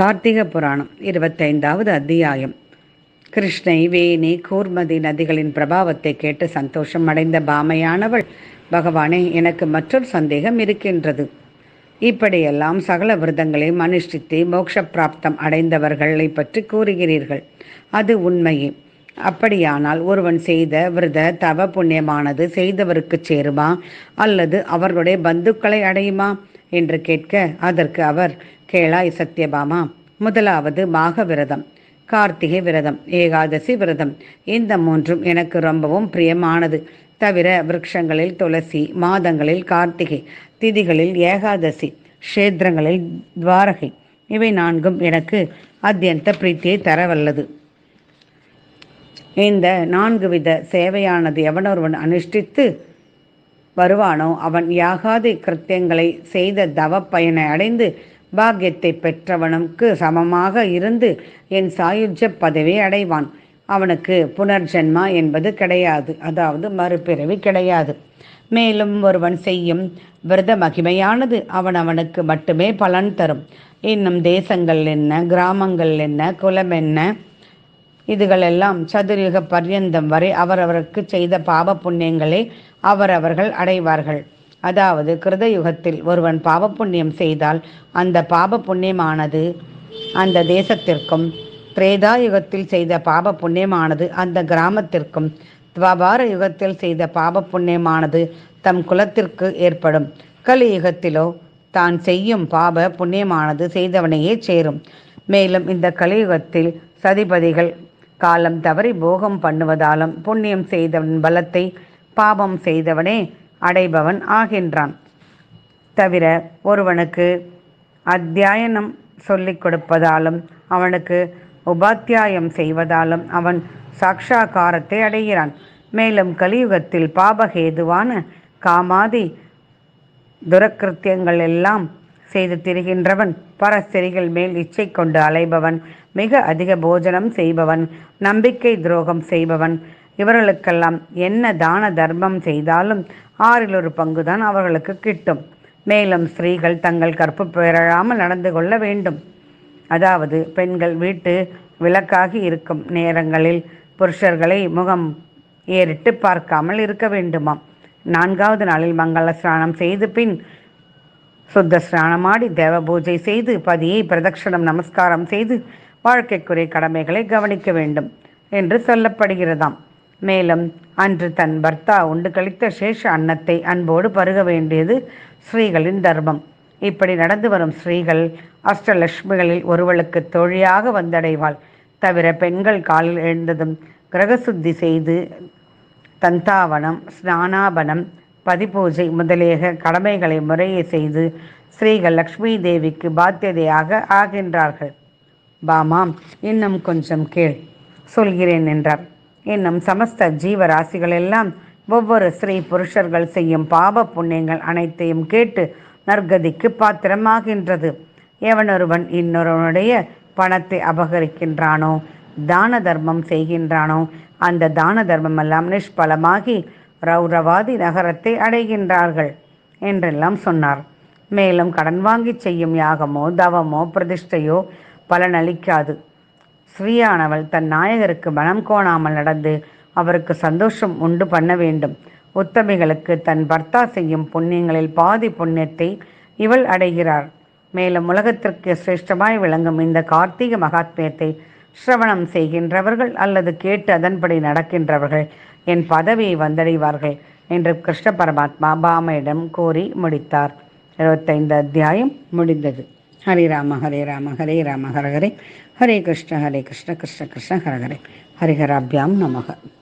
கார்த்திக புராணம் இருபத்தைந்தாவது அத்தியாயம் கிருஷ்ணை வேணி கூர்மதி நதிகளின் பிரபாவத்தை கேட்டு சந்தோஷம் அடைந்த பாமையானவள் பகவானே எனக்கு மற்றொரு சந்தேகம் இருக்கின்றது இப்படியெல்லாம் சகல விரதங்களையும் அனுஷ்டித்து மோட்ச பிராப்தம் அடைந்தவர்களை பற்றி கூறுகிறீர்கள் அது உண்மையே அப்படியானால் ஒருவன் செய்த விரத தவ புண்ணியமானது செய்தவருக்கு சேருமா அல்லது அவர்களுடைய பந்துக்களை அடையுமா என்று கேட்க அதற்கு அவர் கேளாய் சத்யபாமா முதலாவது மாக விரதம் கார்த்திகை விரதம் ஏகாதசி விரதம் இந்த மூன்றும் எனக்கு ரொம்பவும் பிரியமானது தவிர விரக்ஷங்களில் துளசி மாதங்களில் கார்த்திகை திதிகளில் ஏகாதசி க்ஷேத்திரங்களில் துவாரகை இவை நான்கும் எனக்கு அத்தியந்த பிரீத்தியை தரவல்லது இந்த நான்கு வித சேவையானது எவனொருவன் அனுஷ்டித்து வருவானோ அவன் யாகாதி கிருத்தியங்களை செய்த தவ பயனை அடைந்து பாக்கியத்தை பெற்றவனுக்கு சமமாக இருந்து என் சாயுஜ பதவி அடைவான் அவனுக்கு புனர்ஜென்மா என்பது கிடையாது அதாவது மறுபிறவி கிடையாது மேலும் ஒருவன் செய்யும் விரத மகிமையானது அவன் அவனுக்கு மட்டுமே பலன் தரும் இன்னும் தேசங்கள் என்ன கிராமங்கள் என்ன குலம் என்ன இதுகளெல்லாம் சதுரயுக பர்யந்தம் வரை அவரவருக்கு செய்த பாவ புண்ணியங்களை அவரவர்கள் அடைவார்கள் அதாவது கிருதயுகத்தில் ஒருவன் பாவ புண்ணியம் செய்தால் அந்த பாவ புண்ணியமானது அந்த தேசத்திற்கும் திரேதா யுகத்தில் செய்த பாப புண்ணியமானது அந்த கிராமத்திற்கும் துவபார யுகத்தில் செய்த பாப புண்ணியமானது தம் குலத்திற்கு ஏற்படும் கலியுகத்திலோ தான் செய்யும் பாப புண்ணியமானது செய்தவனையே சேரும் மேலும் இந்த கலியுகத்தில் சதிபதிகள் காலம் தவறி போகம் பண்ணுவதாலும் புண்ணியம் செய்தவன் பலத்தை பாபம் செய்தவனே அடைபவன் ஆகின்றான் தவிர ஒருவனுக்கு அத்தியாயனம் சொல்லிக் கொடுப்பதாலும் அவனுக்கு உபாத்தியாயம் செய்வதாலும் அவன் சாட்சாகாரத்தை அடைகிறான் மேலும் கலியுகத்தில் பாபகேதுவான காமாதி துரக்கிருத்தியங்கள் எல்லாம் செய்து திரிகின்றவன் பரஸ்திரிகள் மேல் இச்சை கொண்டு அலைபவன் மிக அதிக போஜனம் செய்பவன் நம்பிக்கை துரோகம் செய்பவன் இவர்களுக்கெல்லாம் என்ன தான தர்மம் செய்தாலும் ஆறில் ஒரு பங்குதான் அவர்களுக்கு கிட்டும் மேலும் ஸ்திரீகள் தங்கள் கற்பு பெறாமல் நடந்து கொள்ள வேண்டும் அதாவது பெண்கள் வீட்டு விளக்காகி இருக்கும் நேரங்களில் புருஷர்களை முகம் ஏறிட்டு பார்க்காமல் இருக்க வேண்டுமாம் நான்காவது நாளில் மங்கள ஸ்நானம் செய்து பின் சுத்த ஸ்நானமாடி தேவ பூஜை செய்து பதியை பிரதட்சணம் நமஸ்காரம் செய்து வாழ்க்கைக்குரிய கடமைகளை கவனிக்க வேண்டும் என்று சொல்லப்படுகிறதாம் மேலும் அன்று தன் பர்த்தா உண்டு கழித்த சேஷ அன்னத்தை அன்போடு பருக வேண்டியது ஸ்ரீகளின் தர்மம் இப்படி நடந்து வரும் ஸ்ரீகள் அஷ்டலட்சுமிகளில் ஒருவளுக்கு தொழியாக வந்தடைவாள் தவிர பெண்கள் காலில் எழுந்ததும் கிரகசுத்தி செய்து தந்தாவனம் ஸ்நானாபனம் பதிப்பூஜை முதலிய கடமைகளை முறையை செய்து ஸ்ரீகள் லக்ஷ்மி தேவிக்கு பாத்தியதையாக ஆகின்றார்கள் பாமாம் இன்னும் கொஞ்சம் கேள் சொல்கிறேன் என்றார் இன்னும் சமஸ்த ஜீவராசிகள் எல்லாம் ஒவ்வொரு ஸ்ரீ புருஷர்கள் செய்யும் பாப புண்ணியங்கள் அனைத்தையும் கேட்டு நற்கதிக்கு பாத்திரமாகின்றது எவனொருவன் இன்னொருவனுடைய பணத்தை அபகரிக்கின்றானோ தான தர்மம் செய்கின்றானோ அந்த தான தர்மமெல்லாம் நிஷ்பலமாகி ரௌரவாதி நகரத்தை அடைகின்றார்கள் என்றெல்லாம் சொன்னார் மேலும் கடன் வாங்கி செய்யும் யாகமோ தவமோ பிரதிஷ்டையோ பலனளிக்காது ஸ்ரீயானவள் தன் நாயகருக்கு மனம் கோணாமல் நடந்து அவருக்கு சந்தோஷம் உண்டு பண்ண வேண்டும் உத்தமிகளுக்கு தன் பர்த்தா செய்யும் புண்ணியங்களில் பாதி புண்ணியத்தை இவள் அடைகிறார் மேலும் உலகத்திற்கு சிரேஷ்டமாய் விளங்கும் இந்த கார்த்திக மகாத்மியத்தை சிரவணம் செய்கின்றவர்கள் அல்லது கேட்டு அதன்படி நடக்கின்றவர்கள் என் பதவியை வந்தடைவார்கள் என்று கிருஷ்ண பரமாத்மா பாமையிடம் கோரி முடித்தார் இருபத்தைந்து அத்தியாயம் முடிந்தது ஹரே ராம ஹரே ராம ஹரே ராம ஹரஹரே ஹரே கிருஷ்ண ஹரே கிருஷ்ண கிருஷ்ண கிருஷ்ண ஹரஹரே ஹரிஹராபியாம் நமக